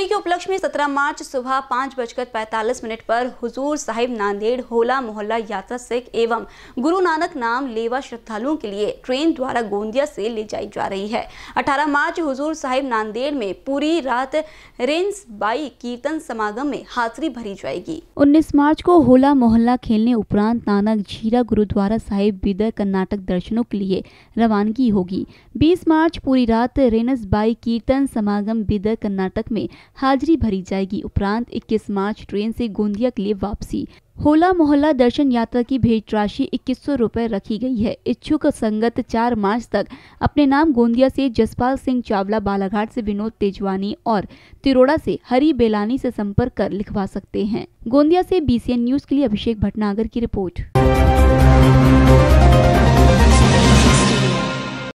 होली के उपलक्ष्य में 17 मार्च सुबह पाँच बजकर पैंतालीस मिनट पर हुजूर साहिब नांदेड़ होला मोहल्ला यात्रा सिख एवं गुरु नानक नाम लेवा श्रद्धालुओं के लिए ट्रेन द्वारा गोंदिया से ले जाई जा रही है 18 मार्च हुजूर साहिब नांदेड़ में पूरी रात रेंस बाई कीर्तन समागम में हाजिरी भरी जाएगी 19 मार्च को होला मोहल्ला खेलने उपरांत नानक झीरा गुरुद्वारा साहिब बिदर कर्नाटक दर्शनों के लिए रवानगी होगी बीस मार्च पूरी रात रेनस बाई कीर्तन समागम बिदर कर्नाटक में हाजिरी भरी जाएगी उपरांत 21 मार्च ट्रेन से गोंदिया के लिए वापसी होला मोहल्ला दर्शन यात्रा की भेंट राशि इक्कीस सौ रखी गई है इच्छुक संगत 4 मार्च तक अपने नाम गोंदिया से जसपाल सिंह चावला बालाघाट से विनोद तेजवानी और तिरोड़ा से हरी बेलानी से संपर्क कर लिखवा सकते हैं गोंदिया से बीसीएन न्यूज के लिए अभिषेक भटनागर की रिपोर्ट